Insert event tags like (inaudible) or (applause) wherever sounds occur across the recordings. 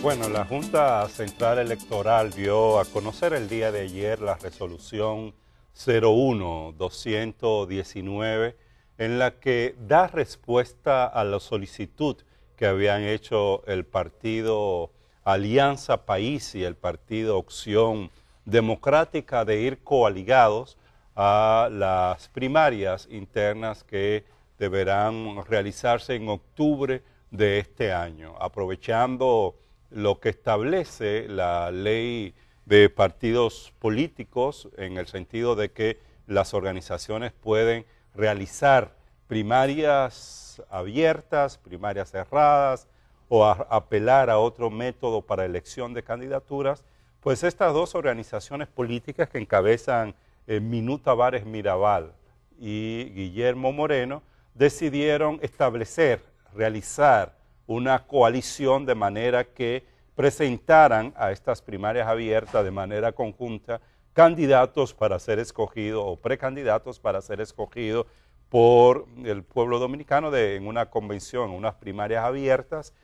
Bueno, la Junta Central Electoral dio a conocer el día de ayer la resolución 01-219, en la que da respuesta a la solicitud que habían hecho el partido Alianza País y el partido Opción Democrática de ir coaligados a las primarias internas que deberán realizarse en octubre de este año, aprovechando lo que establece la ley de partidos políticos en el sentido de que las organizaciones pueden realizar primarias abiertas, primarias cerradas o apelar a otro método para elección de candidaturas, pues estas dos organizaciones políticas que encabezan eh, Minuta Vares Mirabal y Guillermo Moreno decidieron establecer, realizar una coalición de manera que presentaran a estas primarias abiertas de manera conjunta candidatos para ser escogidos o precandidatos para ser escogidos por el pueblo dominicano en una convención, unas primarias abiertas,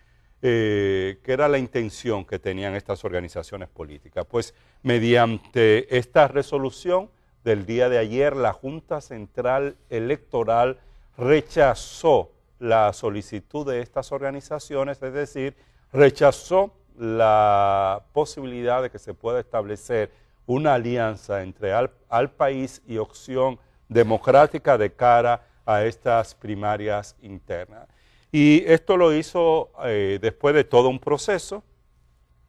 eh, que era la intención que tenían estas organizaciones políticas. Pues mediante esta resolución del día de ayer, la Junta Central Electoral rechazó la solicitud de estas organizaciones, es decir, rechazó la posibilidad de que se pueda establecer una alianza entre al, país y opción democrática de cara a estas primarias internas. Y esto lo hizo eh, después de todo un proceso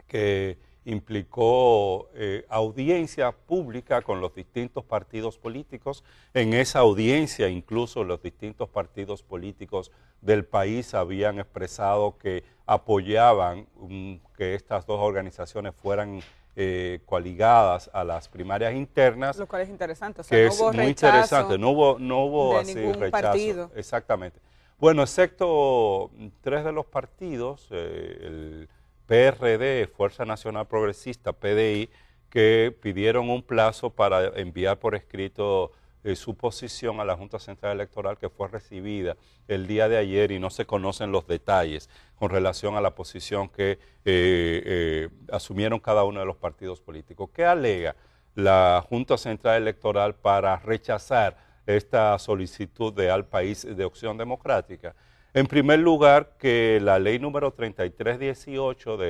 que implicó eh, audiencia pública con los distintos partidos políticos. En esa audiencia incluso los distintos partidos políticos del país habían expresado que apoyaban mm, que estas dos organizaciones fueran eh, coaligadas a las primarias internas. Lo cual es interesante, o sea, no hubo es muy interesante, no hubo, rechazo. Exactamente. Bueno, excepto tres de los partidos, eh, el PRD, Fuerza Nacional Progresista, PDI, que pidieron un plazo para enviar por escrito eh, su posición a la Junta Central Electoral que fue recibida el día de ayer y no se conocen los detalles con relación a la posición que eh, eh, asumieron cada uno de los partidos políticos. ¿Qué alega la Junta Central Electoral para rechazar esta solicitud de al país de opción democrática? En primer lugar, que la ley número 3318 de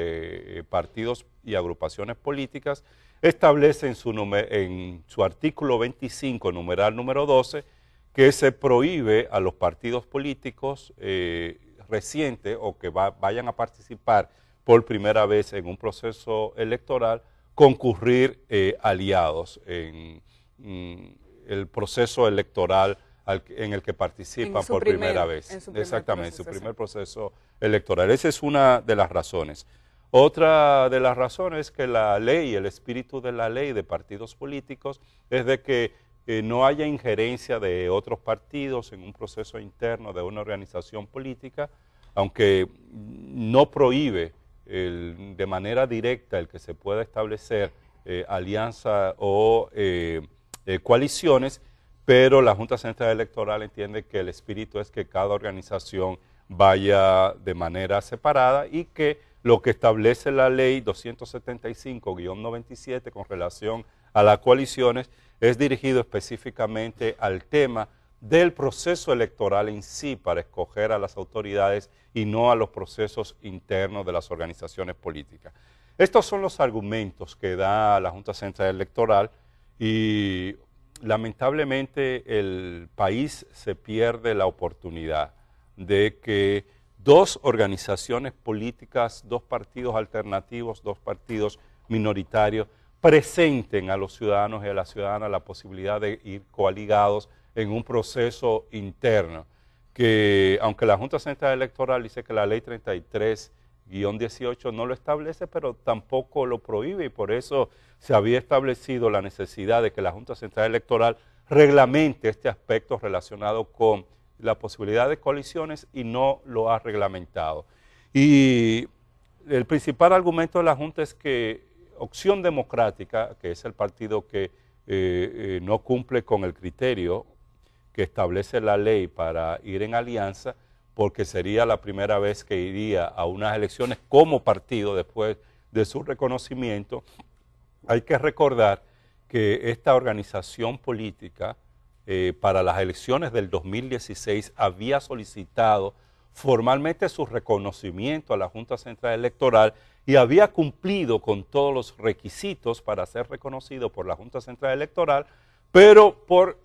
eh, partidos y agrupaciones políticas establece en su, en su artículo 25, numeral número 12, que se prohíbe a los partidos políticos eh, recientes o que vayan a participar por primera vez en un proceso electoral concurrir eh, aliados en mm, el proceso electoral en el que participan por primera vez. Exactamente, su primer proceso electoral. Esa es una de las razones. Otra de las razones es que la ley, el espíritu de la ley de partidos políticos es de que eh, no haya injerencia de otros partidos en un proceso interno de una organización política, aunque no prohíbe de manera directa el que se pueda establecer eh, alianza o eh, coaliciones, pero la Junta Central Electoral entiende que el espíritu es que cada organización vaya de manera separada y que lo que establece la ley 275-97 con relación a las coaliciones es dirigido específicamente al tema del proceso electoral en sí para escoger a las autoridades y no a los procesos internos de las organizaciones políticas. Estos son los argumentos que da la Junta Central Electoral y lamentablemente el país se pierde la oportunidad de que dos organizaciones políticas, dos partidos alternativos, dos partidos minoritarios, presenten a los ciudadanos y a las ciudadanas la posibilidad de ir coaligados en un proceso interno, que aunque la Junta Central Electoral dice que la ley 33 guión 18 no lo establece, pero tampoco lo prohíbe y por eso se había establecido la necesidad de que la Junta Central Electoral reglamente este aspecto relacionado con la posibilidad de colisiones y no lo ha reglamentado. Y el principal argumento de la Junta es que Opción Democrática, que es el partido que eh, eh, no cumple con el criterio que establece la ley para ir en alianza, porque sería la primera vez que iría a unas elecciones como partido después de su reconocimiento. Hay que recordar que esta organización política eh, para las elecciones del 2016 había solicitado formalmente su reconocimiento a la Junta Central Electoral y había cumplido con todos los requisitos para ser reconocido por la Junta Central Electoral, pero por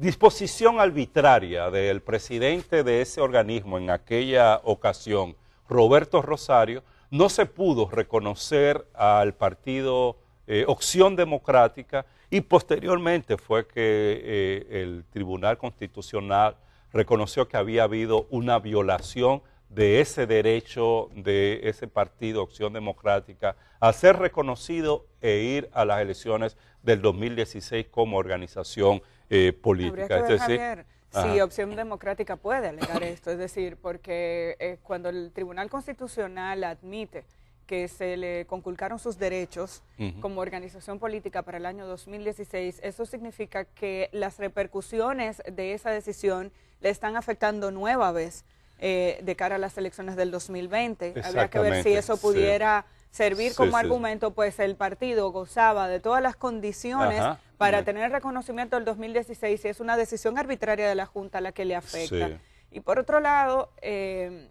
disposición arbitraria del presidente de ese organismo en aquella ocasión, Roberto Rosario, no se pudo reconocer al partido eh, Opción Democrática y posteriormente fue que eh, el Tribunal Constitucional reconoció que había habido una violación de ese derecho de ese partido Opción Democrática a ser reconocido e ir a las elecciones del 2016 como organización eh, política. si Opción Democrática puede alegar esto, es decir, porque eh, cuando el Tribunal Constitucional admite que se le conculcaron sus derechos como organización política para el año 2016, eso significa que las repercusiones de esa decisión le están afectando nueva vez eh, de cara a las elecciones del 2020. Habría que ver si eso pudiera servir como argumento, pues el partido gozaba de todas las condiciones para mm. tener reconocimiento del 2016 y es una decisión arbitraria de la Junta la que le afecta. Y por otro lado, eh,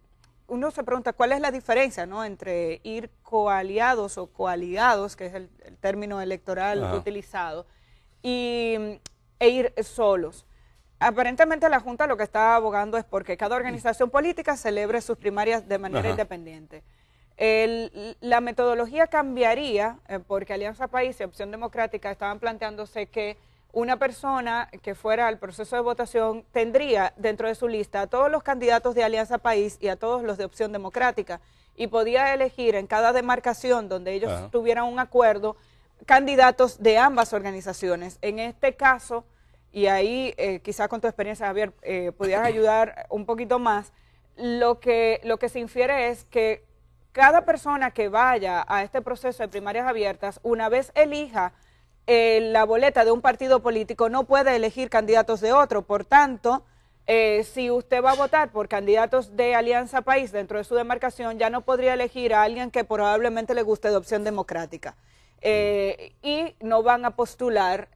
uno se pregunta cuál es la diferencia entre ir coaliados o coaligados, que es el, término electoral utilizado, y, e ir solos. Aparentemente la Junta lo que está abogando es porque cada organización política celebre sus primarias de manera independiente la metodología cambiaría eh, porque Alianza País y Opción Democrática estaban planteándose que una persona que fuera al proceso de votación tendría dentro de su lista a todos los candidatos de Alianza País y a todos los de Opción Democrática y podía elegir en cada demarcación donde ellos tuvieran un acuerdo candidatos de ambas organizaciones. En este caso, y ahí eh, quizás con tu experiencia, Javier, eh, pudieras (clears throat) ayudar un poquito más, lo que, lo que se infiere es que cada persona que vaya a este proceso de primarias abiertas, una vez elija eh, la boleta de un partido político, no puede elegir candidatos de otro. Por tanto, eh, si usted va a votar por candidatos de Alianza País dentro de su demarcación, ya no podría elegir a alguien que probablemente le guste de opción democrática. Eh, y no van a postular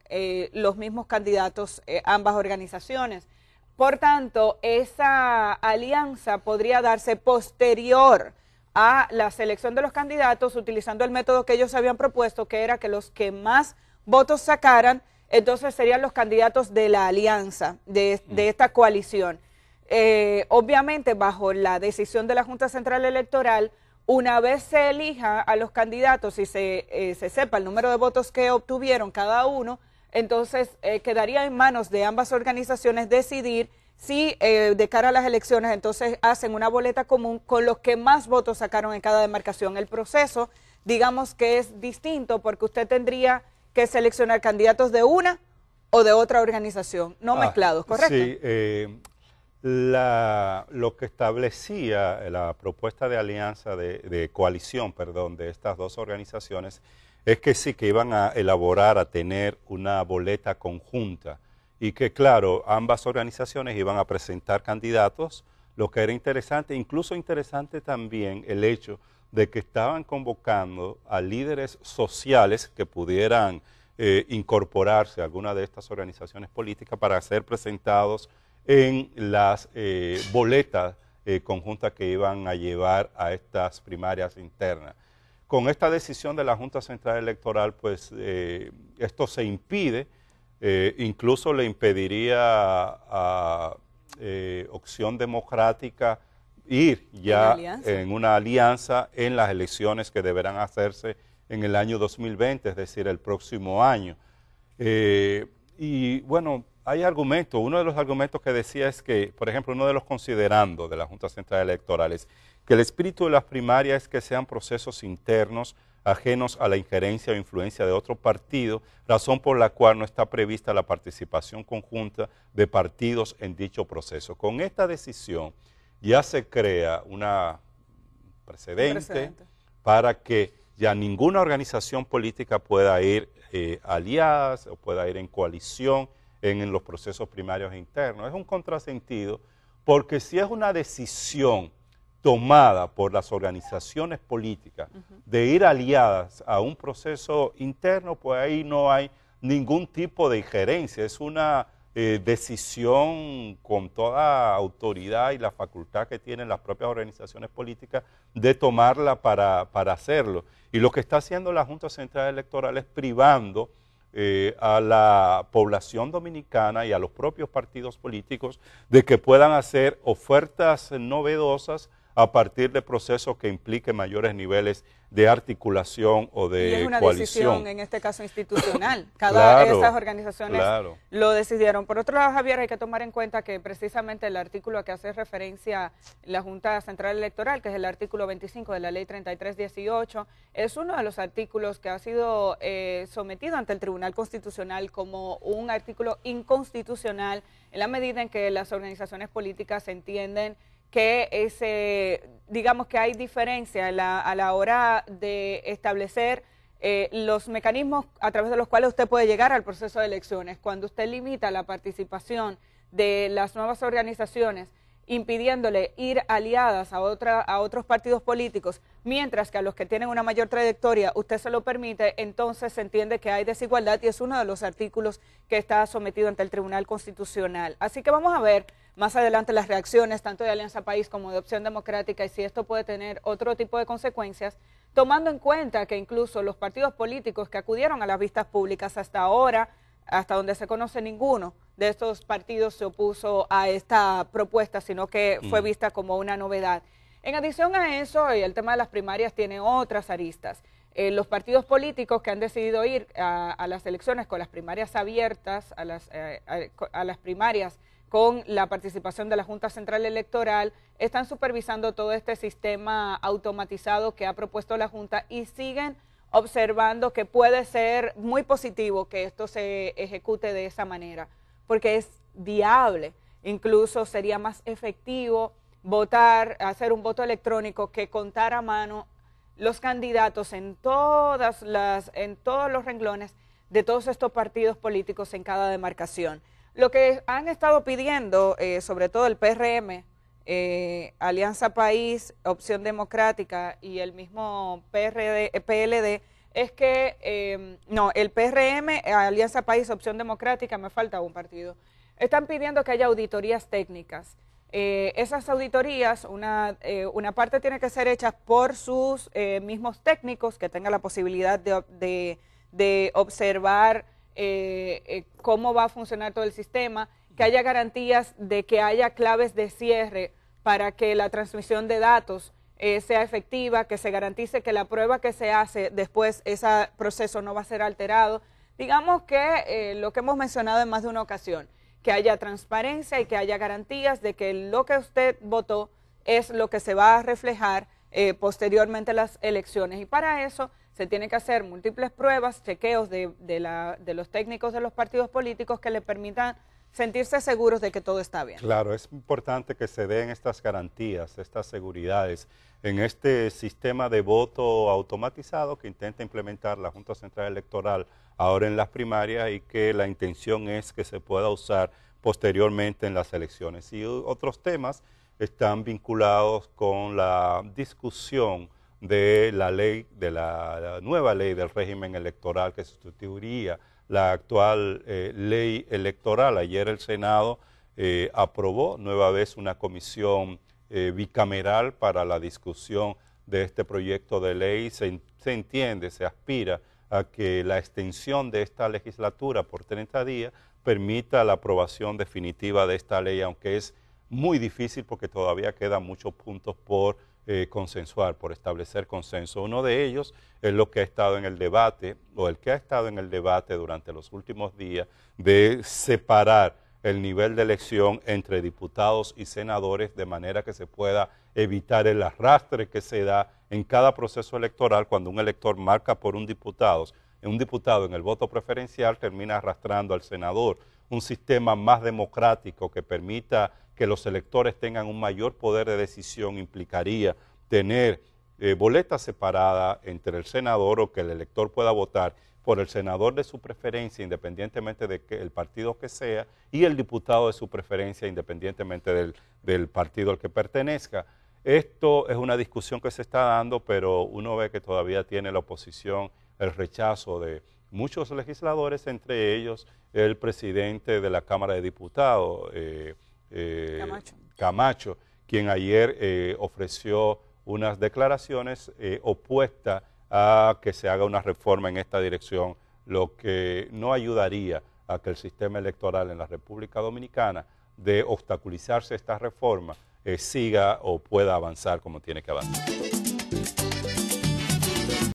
los mismos candidatos ambas organizaciones. Por tanto, esa alianza podría darse posterior a la selección de los candidatos utilizando el método que ellos habían propuesto, que era que los que más votos sacaran, entonces serían los candidatos de la alianza, de, mm. esta coalición. Eh, obviamente, bajo la decisión de la Junta Central Electoral, una vez se elija a los candidatos y se, eh, sepa el número de votos que obtuvieron cada uno, entonces eh, quedaría en manos de ambas organizaciones decidir Sí, eh, de cara a las elecciones entonces hacen una boleta común con los que más votos sacaron en cada demarcación. El proceso, digamos que es distinto porque usted tendría que seleccionar candidatos de una o de otra organización, no ah, mezclados, ¿correcto? Sí, eh, lo que establecía la propuesta de alianza, de, de coalición, perdón, de estas dos organizaciones es que sí que iban a elaborar, a tener una boleta conjunta y que claro, ambas organizaciones iban a presentar candidatos, lo que era interesante, incluso interesante también el hecho de que estaban convocando a líderes sociales que pudieran eh, incorporarse a alguna de estas organizaciones políticas para ser presentados en las eh, boletas eh, conjuntas que iban a llevar a estas primarias internas. Con esta decisión de la Junta Central Electoral, pues esto se impide eh, incluso le impediría a, eh, Opción Democrática ir ya en una alianza en las elecciones que deberán hacerse en el año 2020, es decir, el próximo año. Eh, y bueno, hay argumentos. Uno de los argumentos que decía es que, por ejemplo, uno de los considerando de la Junta Central Electoral es que el espíritu de las primarias es que sean procesos internos ajenos a la injerencia o influencia de otro partido, razón por la cual no está prevista la participación conjunta de partidos en dicho proceso. Con esta decisión ya se crea una precedente, un precedente. para que ya ninguna organización política pueda ir aliada eh, aliadas o pueda ir en coalición en los procesos primarios internos. Es un contrasentido porque si es una decisión tomada por las organizaciones políticas de ir aliadas a un proceso interno, pues ahí no hay ningún tipo de injerencia, es una eh, decisión con toda autoridad y la facultad que tienen las propias organizaciones políticas de tomarla para, hacerlo. Y lo que está haciendo la Junta Central Electoral es privando eh, a la población dominicana y a los propios partidos políticos de que puedan hacer ofertas novedosas a partir de procesos que impliquen mayores niveles de articulación o de y una coalición. decisión, en este caso, institucional. (coughs) Cada una de esas organizaciones lo decidieron. Por otro lado, Javier, hay que tomar en cuenta que precisamente el artículo a que hace referencia la Junta Central Electoral, que es el artículo 25 de la Ley 3318, es uno de los artículos que ha sido eh, sometido ante el Tribunal Constitucional como un artículo inconstitucional en la medida en que las organizaciones políticas se entienden que digamos que hay diferencia a la, hora de establecer eh, los mecanismos a través de los cuales usted puede llegar al proceso de elecciones. Cuando usted limita la participación de las nuevas organizaciones, impidiéndole ir aliadas a otros partidos políticos, mientras que a los que tienen una mayor trayectoria usted se lo permite, entonces se entiende que hay desigualdad y es uno de los artículos que está sometido ante el Tribunal Constitucional. Así que vamos a ver más adelante las reacciones tanto de Alianza País como de Opción Democrática y si esto puede tener otro tipo de consecuencias, tomando en cuenta que incluso los partidos políticos que acudieron a las vistas públicas hasta ahora, hasta donde se conoce ninguno de estos partidos se opuso a esta propuesta, sino que mm. fue vista como una novedad. En adición a eso, el tema de las primarias tiene otras aristas. Eh, los partidos políticos que han decidido ir a, las elecciones con las primarias abiertas, a las, eh, a las primarias con la participación de la Junta Central Electoral, están supervisando todo este sistema automatizado que ha propuesto la Junta y siguen observando que puede ser muy positivo que esto se ejecute de esa manera, porque es viable, incluso sería más efectivo votar, hacer un voto electrónico que contar a mano los candidatos en en todos los renglones de todos estos partidos políticos en cada demarcación. Lo que han estado pidiendo, eh, sobre todo el PRM, eh, Alianza País, Opción Democrática y el mismo PRD, eh, PLD, es que, em, no, el PRM, Alianza País, Opción Democrática, me falta un partido, están pidiendo que haya auditorías técnicas. esas auditorías, una, parte tiene que ser hecha por sus mismos técnicos que tengan la posibilidad de observar eh, eh, cómo va a funcionar todo el sistema, que haya garantías de que haya claves de cierre para que la transmisión de datos eh, sea efectiva, que se garantice que la prueba que se hace después, ese proceso no va a ser alterado. Digamos que eh, lo que hemos mencionado en más de una ocasión, que haya transparencia y que haya garantías de que lo que usted votó es lo que se va a reflejar posteriormente en las elecciones. Y para eso se tiene que hacer múltiples pruebas, chequeos de, de los técnicos de los partidos políticos que le permitan sentirse seguros de que todo está bien. Claro, es importante que se den estas garantías, estas seguridades en este sistema de voto automatizado que intenta implementar la Junta Central Electoral ahora en las primarias y que la intención es que se pueda usar posteriormente en las elecciones. Y otros temas están vinculados con la discusión de la ley, de la, nueva ley del régimen electoral que sustituiría la actual eh, ley electoral. Ayer el Senado eh, aprobó nueva vez una comisión eh, bicameral para la discusión de este proyecto de ley. Se, se, entiende, se aspira a que la extensión de esta legislatura por 30 días permita la aprobación definitiva de esta ley, aunque es muy difícil porque todavía quedan muchos puntos por eh, consensuar, por establecer consenso. Uno de ellos es lo que ha estado en el debate, o el que ha estado en el debate durante los últimos días, de separar el nivel de elección entre diputados y senadores de manera que se pueda evitar el arrastre que se da en cada proceso electoral cuando un elector marca por un diputado. Un diputado en el voto preferencial termina arrastrando al senador. Un sistema más democrático que permita que los electores tengan un mayor poder de decisión implicaría tener eh, boleta separada entre el senador o que el elector pueda votar por el senador de su preferencia, independientemente del partido que sea, y el diputado de su preferencia, independientemente del, partido al que pertenezca. Esto es una discusión que se está dando, pero uno ve que todavía tiene la oposición el rechazo de muchos legisladores, entre ellos el presidente de la Cámara de Diputados, eh, eh, Camacho. quien ayer eh, ofreció unas declaraciones eh, opuestas a que se haga una reforma en esta dirección, lo que no ayudaría a que el sistema electoral en la República Dominicana, de obstaculizarse esta reforma, siga o pueda avanzar como tiene que avanzar.